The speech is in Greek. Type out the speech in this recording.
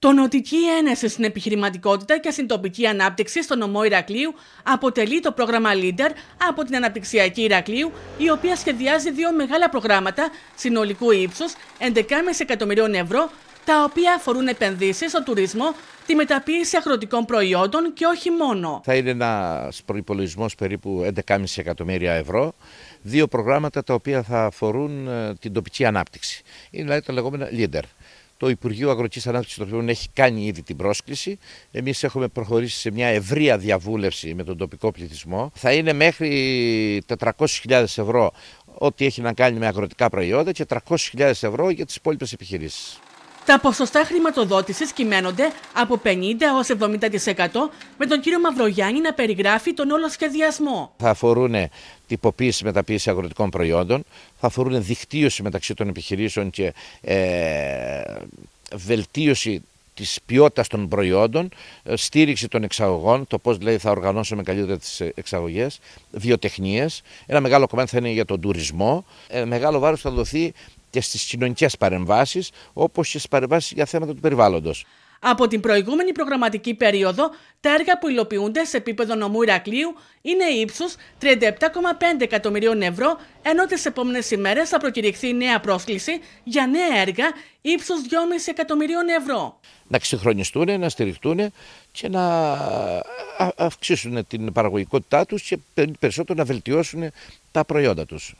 Το Νοτική ένεση στην επιχειρηματικότητα και στην τοπική ανάπτυξη στο νομό Ηρακλείου αποτελεί το πρόγραμμα Leader από την Αναπτυξιακή Ηρακλείου, η οποία σχεδιάζει δύο μεγάλα προγράμματα συνολικού ύψους 11,5 εκατομμυρίων ευρώ τα οποία αφορούν επενδύσεις στον τουρισμό, τη μεταποίηση αγροτικών προϊόντων και όχι μόνο. Θα είναι ένας προπολογισμό περίπου 11,5 εκατομμύρια ευρώ. Δύο προγράμματα τα οποία θα αφορούν ε, την τοπική ανάπτυξη. Είναι δηλαδή τα λεγόμενα leader. Το Υπουργείο Αγροτικής Ανάπτυξης των Φιλών έχει κάνει ήδη την πρόσκληση. Εμείς έχουμε προχωρήσει σε μια ευρεία διαβούλευση με τον τοπικό πληθυσμό. Θα είναι μέχρι 400.000 ευρώ ό,τι έχει να κάνει με αγροτικά προϊόντα και 300.000 ευρώ για τις υπόλοιπες επιχειρήσεις. Τα ποσοστά χρηματοδότησης κυμαίνονται από 50 έως 70% με τον κύριο Μαυρογιάννη να περιγράφει τον όλο σχεδιασμό. Θα αφορούν τυποποίηση μεταποίηση αγροτικών προϊόντων, θα αφορούν δικτύωση μεταξύ των επιχειρήσεων και ε, βελτίωση της ποιότητας των προϊόντων, ε, στήριξη των εξαγωγών, το πώς δηλαδή θα οργανώσουμε καλύτερα τις ε, εξαγωγές, βιοτεχνίες. Ένα μεγάλο κομμάτι θα είναι για τον τουρισμό. Ε, μεγάλο βάρος θα δοθεί και στις κοινωνικές παρεμβάσεις όπως και στις παρεμβάσεις για θέματα του περιβάλλοντος. Από την προηγούμενη προγραμματική περίοδο, τα έργα που υλοποιούνται σε επίπεδο νομού Ηρακλείου είναι ύψους 37,5 εκατομμυρίων ευρώ, ενώ τις επόμενες ημέρες θα προκηρυχθεί νέα πρόσκληση για νέα έργα ύψους 2,5 εκατομμυρίων ευρώ. Να ξεχρονιστούν, να στηριχτούν και να αυξήσουν την παραγωγικότητά τους και περισσότερο να βελτιώσουν τα προϊόντα τους.